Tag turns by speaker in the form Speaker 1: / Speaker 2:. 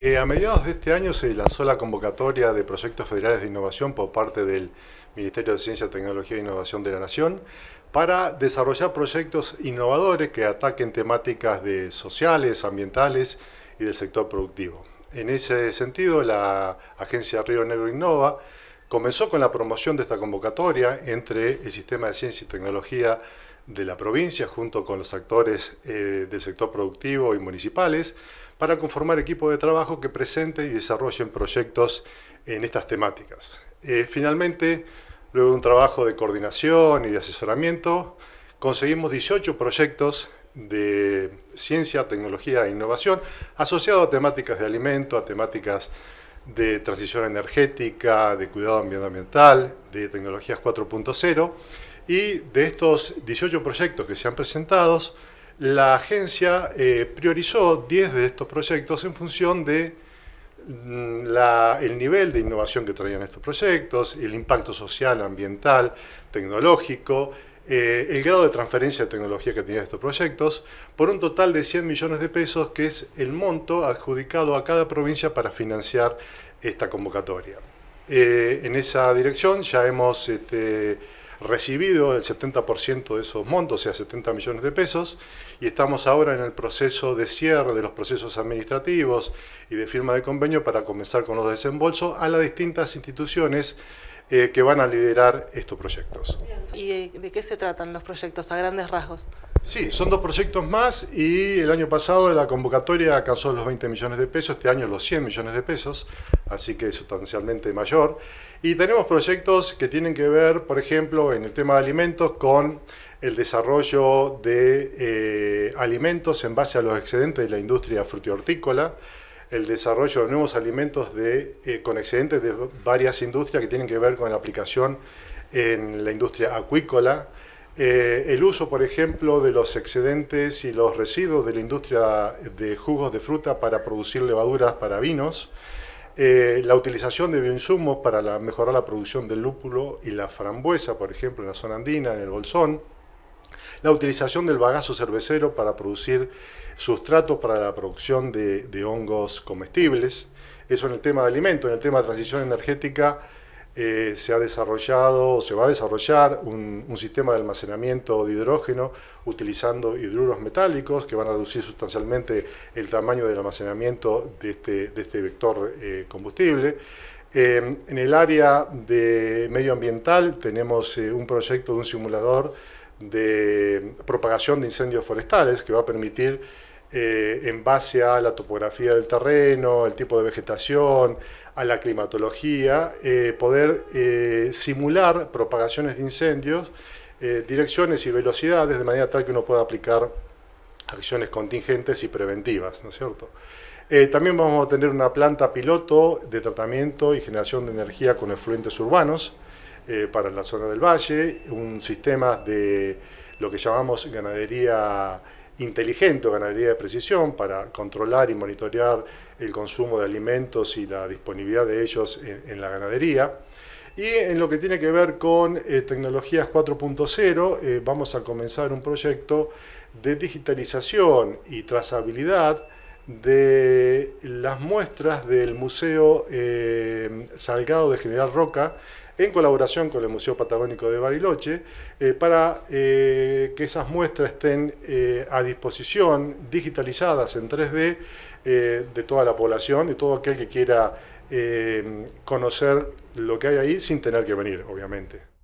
Speaker 1: Eh, a mediados de este año se lanzó la convocatoria de proyectos federales de innovación por parte del Ministerio de Ciencia, Tecnología e Innovación de la Nación para desarrollar proyectos innovadores que ataquen temáticas de sociales, ambientales y del sector productivo. En ese sentido, la agencia Río Negro Innova comenzó con la promoción de esta convocatoria entre el sistema de ciencia y tecnología de la provincia junto con los actores eh, del sector productivo y municipales para conformar equipos de trabajo que presenten y desarrollen proyectos en estas temáticas. Eh, finalmente, luego de un trabajo de coordinación y de asesoramiento, conseguimos 18 proyectos de ciencia, tecnología e innovación asociados a temáticas de alimento, a temáticas de transición energética, de cuidado ambiental, de tecnologías 4.0 y de estos 18 proyectos que se han presentado, la agencia eh, priorizó 10 de estos proyectos en función de mm, el nivel de innovación que traían estos proyectos, el impacto social, ambiental, tecnológico, eh, el grado de transferencia de tecnología que tenían estos proyectos, por un total de 100 millones de pesos, que es el monto adjudicado a cada provincia para financiar esta convocatoria. Eh, en esa dirección ya hemos este, recibido el 70% de esos montos, o sea, 70 millones de pesos, y estamos ahora en el proceso de cierre de los procesos administrativos y de firma de convenio para comenzar con los desembolsos a las distintas instituciones eh, que van a liderar estos proyectos. ¿Y de, qué se tratan los proyectos a grandes rasgos? Sí, son dos proyectos más y el año pasado la convocatoria alcanzó los 20 millones de pesos, este año los 100 millones de pesos, así que es sustancialmente mayor. Y tenemos proyectos que tienen que ver, por ejemplo, en el tema de alimentos con el desarrollo de eh, alimentos en base a los excedentes de la industria frutihortícola. hortícola el desarrollo de nuevos alimentos eh, con excedentes de varias industrias que tienen que ver con la aplicación en la industria acuícola, eh, el uso, por ejemplo, de los excedentes y los residuos de la industria de jugos de fruta para producir levaduras para vinos, eh, la utilización de bioinsumos para mejorar la producción del lúpulo y la frambuesa, por ejemplo, en la zona andina, en el Bolsón, la utilización del bagazo cervecero para producir sustrato para la producción de, hongos comestibles. Eso en el tema de alimentos, en el tema de transición energética. Eh, se ha desarrollado o se va a desarrollar un, sistema de almacenamiento de hidrógeno utilizando hidruros metálicos que van a reducir sustancialmente el tamaño del almacenamiento de este, este vector eh, combustible. Eh, en el área de medioambiental tenemos un proyecto de un simulador de propagación de incendios forestales que va a permitir eh, en base a la topografía del terreno, el tipo de vegetación, a la climatología, eh, poder eh, simular propagaciones de incendios, direcciones y velocidades de manera tal que uno pueda aplicar acciones contingentes y preventivas, ¿no es cierto? también vamos a tener una planta piloto de tratamiento y generación de energía con efluentes urbanos, eh, para la zona del valle, un sistema de lo que llamamos ganadería inteligente o ganadería de precisión para controlar y monitorear el consumo de alimentos y la disponibilidad de ellos en, la ganadería. Y en lo que tiene que ver con eh, tecnologías 4.0, eh, vamos a comenzar un proyecto de digitalización y trazabilidad de las muestras del Museo eh, Salgado de General Roca en colaboración con el Museo Patagónico de Bariloche, eh, para eh, que esas muestras estén a disposición, digitalizadas en 3D, de toda la población, de todo aquel que quiera conocer lo que hay ahí sin tener que venir, obviamente.